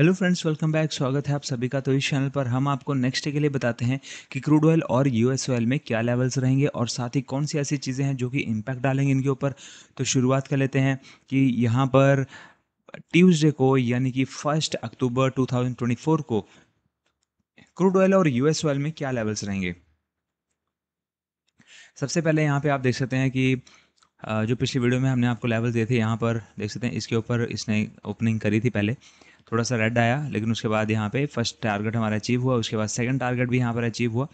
hello friends welcome back स्वागत है आप सभी का तो इस चैनल पर हम आपको नेक्स्ट डे के लिए बताते हैं कि क्रूड ऑयल और यूएस ऑयल में क्या लेवल्स रहेंगे और साथ ही कौन सी ऐसी चीज़ें हैं जो कि इम्पैक्ट डालेंगे इनके ऊपर तो शुरुआत कर लेते हैं कि यहाँ पर ट्यूसडे को यानी कि फर्स्ट अक्टूबर टू को क्रूड ऑयल और यूएस ऑयल में क्या लेवल्स रहेंगे सबसे पहले यहाँ पर आप देख सकते हैं कि जो पिछली वीडियो में हमने आपको लेवल दिए थे यहाँ पर देख सकते हैं इसके ऊपर इसने ओपनिंग करी थी पहले थोड़ा सा रेड आया लेकिन उसके बाद यहाँ पे फर्स्ट टारगेट हमारा अचीव हुआ उसके बाद सेकंड टारगेट भी यहाँ पर अचीव हुआ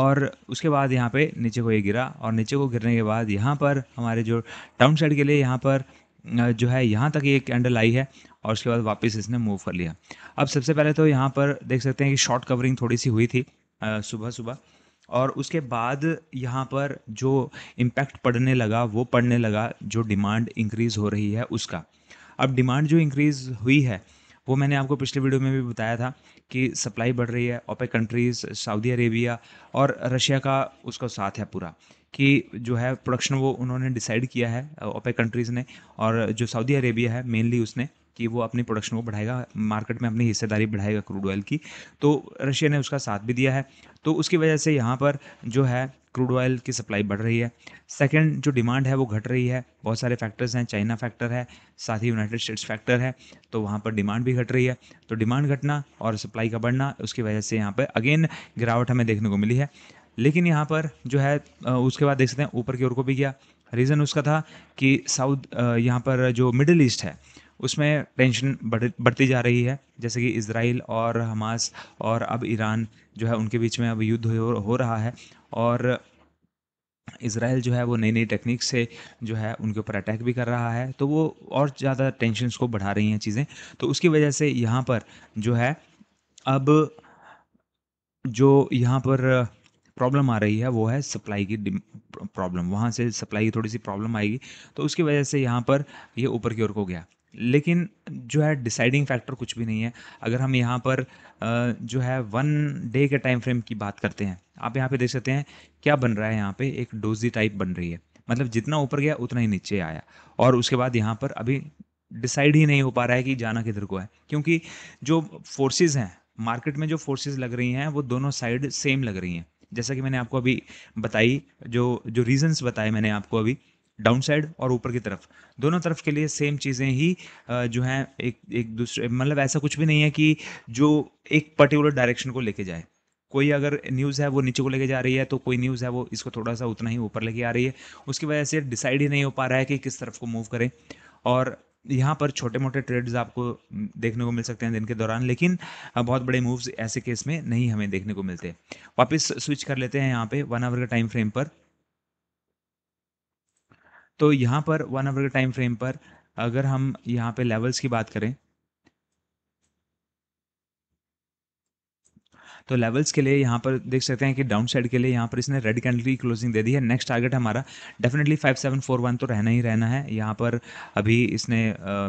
और उसके बाद यहाँ पे नीचे को ये गिरा और नीचे को गिरने के बाद यहाँ पर हमारे जो टाउन साइड के लिए यहाँ पर जो है यहाँ तक ये कैंडल आई है और उसके बाद वापस इसने मूव कर लिया अब सबसे पहले तो यहाँ पर देख सकते हैं कि शॉर्ट कवरिंग थोड़ी सी हुई थी सुबह सुबह और उसके बाद यहाँ पर जो इम्पैक्ट पड़ने लगा वो पड़ने लगा जो डिमांड इंक्रीज़ हो रही है उसका अब डिमांड जो इंक्रीज़ हुई है वो मैंने आपको पिछले वीडियो में भी बताया था कि सप्लाई बढ़ रही है ओपे कंट्रीज़ सऊदी अरेबिया और रशिया का उसका साथ है पूरा कि जो है प्रोडक्शन वो उन्होंने डिसाइड किया है ओपे कंट्रीज़ ने और जो सऊदी अरेबिया है मेनली उसने कि वो अपनी प्रोडक्शन को बढ़ाएगा मार्केट में अपनी हिस्सेदारी बढ़ाएगा क्रूड ऑयल की तो रशिया ने उसका साथ भी दिया है तो उसकी वजह से यहाँ पर जो है क्रूड ऑयल की सप्लाई बढ़ रही है सेकंड जो डिमांड है वो घट रही है बहुत सारे फैक्टर्स हैं चाइना फैक्टर है साथ ही यूनाइटेड स्टेट्स फैक्टर है तो वहाँ पर डिमांड भी घट रही है तो डिमांड घटना और सप्लाई का बढ़ना उसकी वजह से यहाँ पर अगेन गिरावट हमें देखने को मिली है लेकिन यहाँ पर जो है उसके बाद देख सकते हैं ऊपर की ओर को भी गया रीज़न उसका था कि साउथ यहाँ पर जो मिडिल ईस्ट है उसमें टेंशन बढ़ बढ़ती जा रही है जैसे कि इसराइल और हमास और अब ईरान जो है उनके बीच में अब युद्ध हो, हो रहा है और इसराइल जो है वो नई नई टेक्निक से जो है उनके ऊपर अटैक भी कर रहा है तो वो और ज़्यादा टेंशन को बढ़ा रही हैं चीज़ें तो उसकी वजह से यहाँ पर जो है अब जो यहाँ पर प्रॉब्लम आ रही है वो है सप्लाई की प्रॉब्लम वहाँ से सप्लाई की थोड़ी सी प्रॉब्लम आएगी तो उसकी वजह से यहाँ पर ये यह ऊपर की ओर को गया लेकिन जो है डिसाइडिंग फैक्टर कुछ भी नहीं है अगर हम यहाँ पर जो है वन डे के टाइम फ्रेम की बात करते हैं आप यहाँ पे देख सकते हैं क्या बन रहा है यहाँ पे एक डोजी टाइप बन रही है मतलब जितना ऊपर गया उतना ही नीचे आया और उसके बाद यहाँ पर अभी डिसाइड ही नहीं हो पा रहा है कि जाना किधर को है क्योंकि जो फोर्सेज हैं मार्केट में जो फोर्सेज लग रही हैं वो दोनों साइड सेम लग रही हैं जैसा कि मैंने आपको अभी बताई जो जो रीजंस बताए मैंने आपको अभी डाउन साइड और ऊपर की तरफ दोनों तरफ के लिए सेम चीज़ें ही जो हैं एक एक दूसरे मतलब ऐसा कुछ भी नहीं है कि जो एक पर्टिकुलर डायरेक्शन को लेके जाए कोई अगर न्यूज़ है वो नीचे को लेके जा रही है तो कोई न्यूज़ है वो इसको थोड़ा सा उतना ही ऊपर लेके आ रही है उसकी वजह से डिसाइड ही नहीं हो पा रहा है कि किस तरफ को मूव करें और यहाँ पर छोटे मोटे ट्रेड्स आपको देखने को मिल सकते हैं दिन के दौरान लेकिन बहुत बड़े मूव्स ऐसे केस में नहीं हमें देखने को मिलते वापस स्विच कर लेते हैं यहाँ पे वन आवर के टाइम फ्रेम पर तो यहाँ पर वन आवर के टाइम फ्रेम पर अगर हम यहाँ पे लेवल्स की बात करें तो लेवल्स के लिए यहाँ पर देख सकते हैं कि डाउन साइड के लिए यहाँ पर इसने रेड कैंडल की क्लोजिंग दे दी है नेक्स्ट टारगेट हमारा definitely five seven four one तो रहना ही रहना है यहाँ पर अभी इसने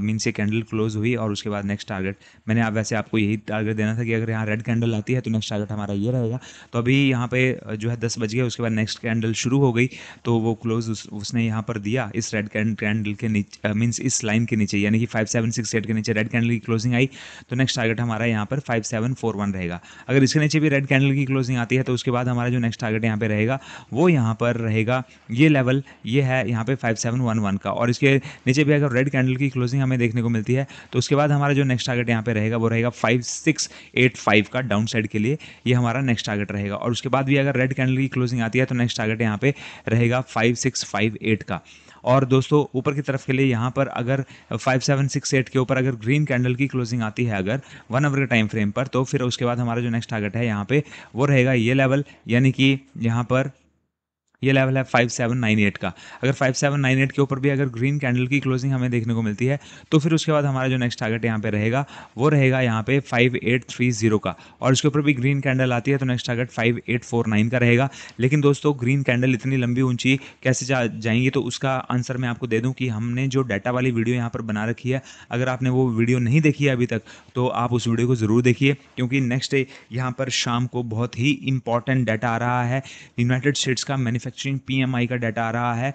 मीन से कैंडल क्लोज हुई और उसके बाद नेक्स्ट टारगेट मैंने आप वैसे आपको यही टारगेट देना था कि अगर यहाँ रेड कैंडल आती है तो नेक्स्ट टारगेट हमारा ये रहेगा तो अभी यहाँ पर जो है दस बज गया उसके बाद नेक्स्ट कैंडल शुरू हो गई तो वो क्लोज उस, उसने यहाँ पर दिया इस रेड कैंडल के नीचे मीन्स इस लाइन के नीचे यानी कि फाइव सेवन सिक्स एट के नीचे रेड कैंडल की क्लोजिंग आई तो नेक्स्ट टारगेट हमारा यहाँ पर फाइव सेवन फोर वन रहेगा अगर इसके नीचे भी रेड कैंडल की क्लोजिंग आती है तो उसके बाद हमारा जो नेक्स्ट टारगेट यहाँ पे रहेगा वो यहाँ पर रहेगा ये लेवल ये है यहाँ पे 5711 का और इसके नीचे भी अगर रेड कैंडल की क्लोजिंग हमें देखने को मिलती है तो उसके बाद हमारा जो नेक्स्ट टारगेट यहाँ पे रहेगा वो रहेगा फाइव का डाउन साइड के लिए ये हमारा नेक्स्ट टारगेट रहेगा और उसके बाद भी अगर रेड कैंडल की क्लोजिंग आती है तो नेक्स्ट टारगेट यहाँ पे रहेगा 5658 का और दोस्तों ऊपर की तरफ के लिए यहाँ पर अगर फाइव सेवन सिक्स एट के ऊपर अगर ग्रीन कैंडल की क्लोजिंग आती है अगर वन आवर के टाइम फ्रेम पर तो फिर उसके बाद हमारा जो नेक्स्ट टारगेट है यहाँ पे वो रहेगा ये लेवल यानी कि यहाँ पर ये लेवल है फाइव सेवन नाइन एट का अगर फाइव सेवन नाइन एट के ऊपर भी अगर ग्रीन कैंडल की क्लोजिंग हमें देखने को मिलती है तो फिर उसके बाद हमारा जो नेक्स्ट टारगेट यहाँ पे रहेगा वो रहेगा यहाँ पे फाइव एट थ्री जीरो का और इसके ऊपर भी ग्रीन कैंडल आती है तो next target five eight four nine का रहेगा लेकिन दोस्तों ग्रीन कैंडल इतनी लंबी ऊंची कैसे जा जाएंगी तो उसका आंसर मैं आपको दे दूँ कि हमने जो डाटा वाली वीडियो यहाँ पर बना रखी है अगर आपने वो वीडियो नहीं देखी है अभी तक तो आप उस वीडियो को ज़रूर देखिए क्योंकि नेक्स्ट डे यहाँ पर शाम को बहुत ही इंपॉर्टेंट डाटा आ रहा है यूनाइटेड स्टेट्स का मैन्युफैक्चर मैन्युफैक्चरिंग पीएमआई का डाटा आ रहा है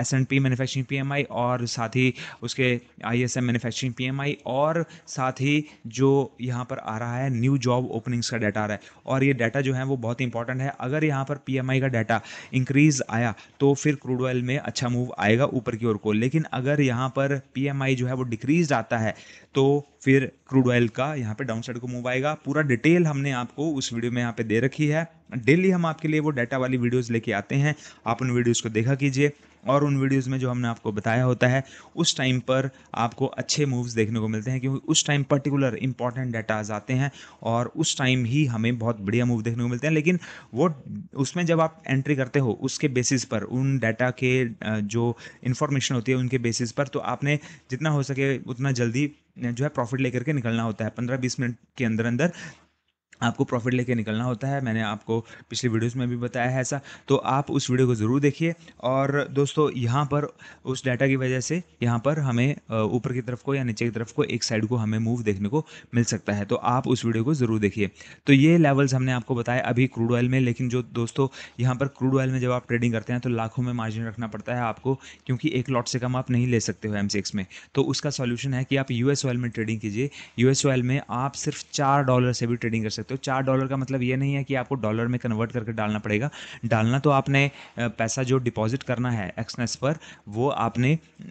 S and P manufacturing PMI और साथ ही उसके I S M manufacturing PMI और साथ ही जो यहाँ पर आ रहा है न्यू जॉब ओपनिंग्स का डाटा आ रहा है और ये डाटा जो है वो बहुत इंपॉर्टेंट है अगर यहाँ पर पी का डाटा इंक्रीज आया तो फिर क्रूड ऑयल में अच्छा मूव आएगा ऊपर की ओर को लेकिन अगर यहाँ पर पी जो है वो डिक्रीज आता है तो फिर क्रूड ऑयल का यहाँ पे डाउन साइड को मूव आएगा पूरा डिटेल हमने आपको उस वीडियो में यहाँ पे दे रखी है डेली हम आपके लिए वो डाटा वाली वीडियोस लेके आते हैं आप उन वीडियोस को देखा कीजिए और उन वीडियोस में जो हमने आपको बताया होता है उस टाइम पर आपको अच्छे मूव्स देखने को मिलते हैं क्योंकि उस टाइम पर्टिकुलर इंपॉर्टेंट डाटाज आते हैं और उस टाइम ही हमें बहुत बढ़िया मूव देखने को मिलते हैं लेकिन वो उसमें जब आप एंट्री करते हो उसके बेसिस पर उन डाटा के जो इन्फॉर्मेशन होती है उनके बेसिस पर तो आपने जितना हो सके उतना जल्दी जो है प्रॉफिट लेकर के निकलना होता है पंद्रह बीस मिनट के अंदर अंदर आपको प्रॉफिट लेके निकलना होता है मैंने आपको पिछले वीडियोस में भी बताया है ऐसा तो आप उस वीडियो को ज़रूर देखिए और दोस्तों यहाँ पर उस डाटा की वजह से यहाँ पर हमें ऊपर की तरफ को या नीचे की तरफ को एक साइड को हमें मूव देखने को मिल सकता है तो आप उस वीडियो को ज़रूर देखिए तो ये लेवल्स हमने आपको बताया अभी क्रूड ऑयल में लेकिन जो दोस्तों यहाँ पर क्रूड ऑयल में जब आप ट्रेडिंग करते हैं तो लाखों में मार्जिन रखना पड़ता है आपको क्योंकि एक लॉट से कम आप नहीं ले सकते हो एम में तो उसका सोल्यूशन है कि आप यू ऑयल में ट्रेडिंग कीजिए यू ऑयल में आप सिर्फ चार डॉलर से भी ट्रेडिंग कर सकते सकते हो चार डॉलर का मतलब ये नहीं है कि आपको डॉलर में कन्वर्ट करके डालना पड़ेगा डालना तो आपने पैसा जो डिपॉजिट करना है एक्सनेस पर वो आपने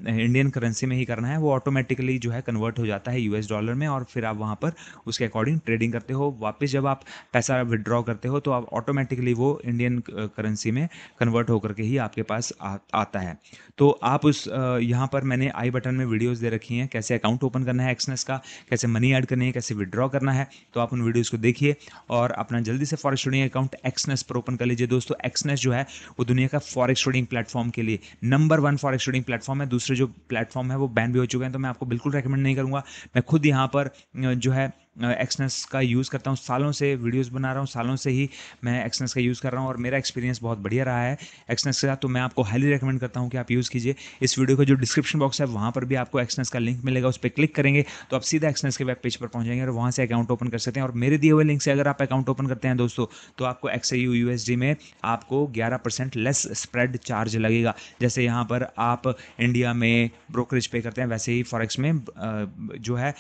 इंडियन करेंसी में ही करना है वो ऑटोमेटिकली जो है कन्वर्ट हो जाता है यूएस डॉलर में और फिर आप वहाँ पर उसके अकॉर्डिंग ट्रेडिंग करते हो वापस जब आप पैसा विदड्रॉ करते हो तो आप ऑटोमेटिकली वो इंडियन करेंसी में कन्वर्ट होकर के ही आपके पास आ, आता है तो आप उस यहाँ पर मैंने आई बटन में वीडियोज़ दे रखी हैं कैसे अकाउंट ओपन करना है एक्सनेस का कैसे मनी ऐड करनी है कैसे विड्रॉ करना है तो आप उन वीडियोज़ को देखिए लीजिए और अपना जल्दी से फॉरेस्ट ट्रेडिंग अकाउंट एक्सनेस पर ओपन कर लीजिए दोस्तों एक्सनेस जो है वो दुनिया का फॉरेस्ट ट्रेडिंग प्लेटफॉर्म के लिए number one forex trading platform है दूसरे जो प्लेटफॉर्म है वो बैन भी हो चुके हैं तो मैं आपको बिल्कुल रिकमेंड नहीं करूँगा मैं खुद यहाँ पर जो है एक्सनेस e का यूज़ करता हूँ सालों से वीडियोस बना रहा हूँ सालों से ही मैं एक्सनेस e का यूज़ कर रहा हूँ और मेरा एक्सपीरियंस बहुत बढ़िया रहा है एक्सनेस के साथ तो मैं आपको हाईली रिकमेंड करता हूँ कि आप यूज़ कीजिए इस वीडियो का जो डिस्क्रिप्शन बॉक्स है वहाँ पर भी आपको एक्सनेस e का लिंक मिलेगा उस पर क्लिक करेंगे तो आप सीधा एक्सनेस के वेब पेज पर पहुँच जाएंगे और वहाँ से अकाउंट ओपन कर सकते हैं और मेरे दिए हुए लिंक से अगर आप अकाउंट ओपन करते हैं दोस्तों तो आपको X U U S D में आपको ग्यारह परसेंट लेस स्प्रेड चार्ज लगेगा जैसे यहाँ पर आप इंडिया में ब्रोकरेज पे करते हैं वैसे ही फॉरेक्स में जो है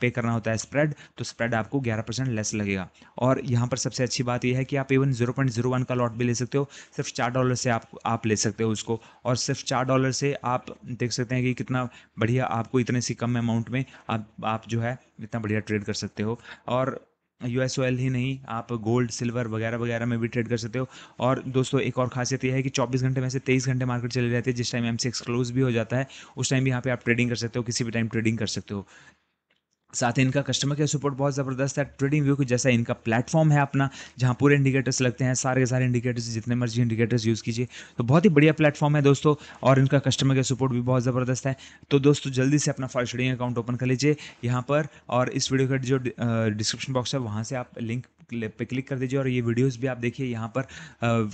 पे करना होता है स्प्रेड स्प्रेड तो स्प्रेड आपको 11 परसेंट लेस लगेगा और यहाँ पर सबसे अच्छी बात यह है कि आप इवन 0.01 का लॉट भी ले सकते हो सिर्फ चार डॉलर से आप आप ले सकते हो उसको और सिर्फ चार डॉलर से आप देख सकते हैं कि कितना बढ़िया आपको इतने से कम अमाउंट में आप आप जो है इतना बढ़िया ट्रेड कर सकते हो और यू एस ऑयल ही नहीं आप गोल्ड सिल्वर वगैरह वगैरह में भी ट्रेड कर सकते हो और दोस्तों एक और खासियत यह है कि 24 घंटे में से 23 घंटे मार्केट चले जाती है जिस time M C X close भी हो जाता है उस टाइम भी यहाँ पे आप ट्रेडिंग कर सकते हो किसी भी टाइम ट्रेडिंग कर सकते हो साथ ही इनका कस्टमर केयर सपोर्ट बहुत ज़बरदस्त है ट्रेडिंग व्यू की जैसा इनका प्लेटफॉर्म है अपना जहाँ पूरे इंडिकेटर्स लगते हैं सारे सारे इंडिकेटर्स जितने मर्जी इंडिकेटर्स यूज़ कीजिए तो बहुत ही बढ़िया प्लेटफॉर्म है दोस्तों और इनका कस्टमर केयर सपोर्ट भी बहुत ज़बरदस्त है तो दोस्तों जल्दी से अपना फर्स्ट ट्रेडिंग अकाउंट ओपन कर लीजिए यहाँ पर और इस वीडियो का जो डिस्क्रिप्शन बॉक्स है वहाँ से आप लिंक पे क्लिक कर दीजिए और ये वीडियोस भी आप देखिए यहाँ पर आ,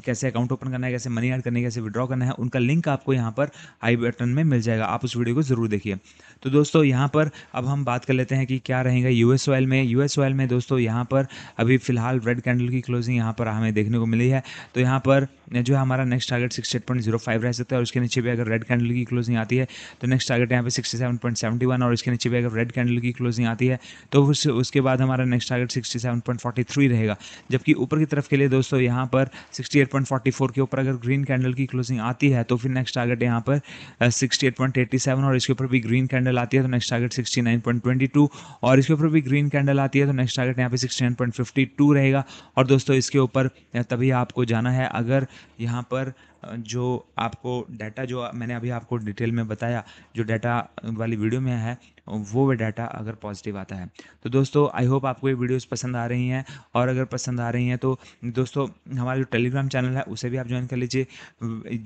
कैसे अकाउंट ओपन करना है कैसे मनी ऐड करनी है कैसे विड्रॉ करना है उनका लिंक आपको यहाँ पर आई बटन में मिल जाएगा आप उस वीडियो को ज़रूर देखिए तो दोस्तों यहाँ पर अब हम बात कर लेते हैं हैं कि क्या रहेगा यूएस ऑयल में यूएस ऑयल में दोस्तों यहाँ पर अभी फिलहाल रेड कैंडल की क्लोजिंग यहाँ पर हमें देखने को मिली है तो यहाँ पर जो है हमारा next target sixty point zero five रह सकता है और उसके नीचे भी अगर रेड कैंडल की क्लोजिंग आती है तो नेक्स्ट टारगेट यहाँ पर sixty seven point seventy one और इसके नीचे भी अगर रेड कैंडल की तो क्लोजिंग आती है तो उस, उसके बाद हमारा next target sixty seven point forty three रहेगा जबकि ऊपर की तरफ के लिए दोस्तों यहाँ पर sixty eight point forty four के ऊपर अगर ग्रीन कैंडल की क्लोजिंग आती है तो फिर नेक्स्ट टारगेट यहाँ पर sixty eight point eighty seven और इसके ऊपर भी ग्रीन कैंडल आती है तो next target sixty nine point twenty two और इसके ऊपर भी ग्रीन कैंडल आती है तो नेक्स्ट टारगेट यहाँ पे सिक्सटी रहेगा और दोस्तों इसके ऊपर तभी आपको जाना है अगर यहाँ पर जो आपको डाटा जो मैंने अभी आपको डिटेल में बताया जो डाटा वाली वीडियो में है वो डाटा अगर पॉजिटिव आता है तो दोस्तों आई होप आपको ये वीडियोस पसंद आ रही हैं और अगर पसंद आ रही हैं तो दोस्तों हमारा जो टेलीग्राम चैनल है उसे भी आप ज्वाइन कर लीजिए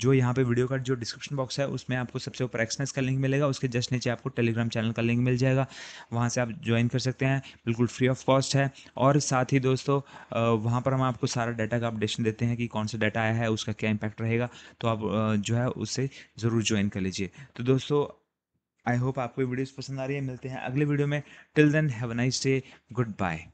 जो यहाँ पे वीडियो का जो डिस्क्रिप्शन बॉक्स है उसमें आपको सबसे ऊपर एक्सनेस का लिंक मिलेगा उसके जस्ट नीचे आपको टेलीग्राम चैनल का लिंक मिल जाएगा वहाँ से आप ज्वाइन कर सकते हैं बिल्कुल फ्री ऑफ कॉस्ट है और साथ ही दोस्तों वहाँ पर हम आपको सारा डाटा का अपडेशन देते हैं कि कौन सा डाटा आया है उसका क्या इम्पैक्ट रहेगा तो आप जो है उससे ज़रूर ज्वाइन कर लीजिए तो दोस्तों आई होप आपको वीडियोस पसंद आ रही है मिलते हैं अगले वीडियो में till then have a nice day good bye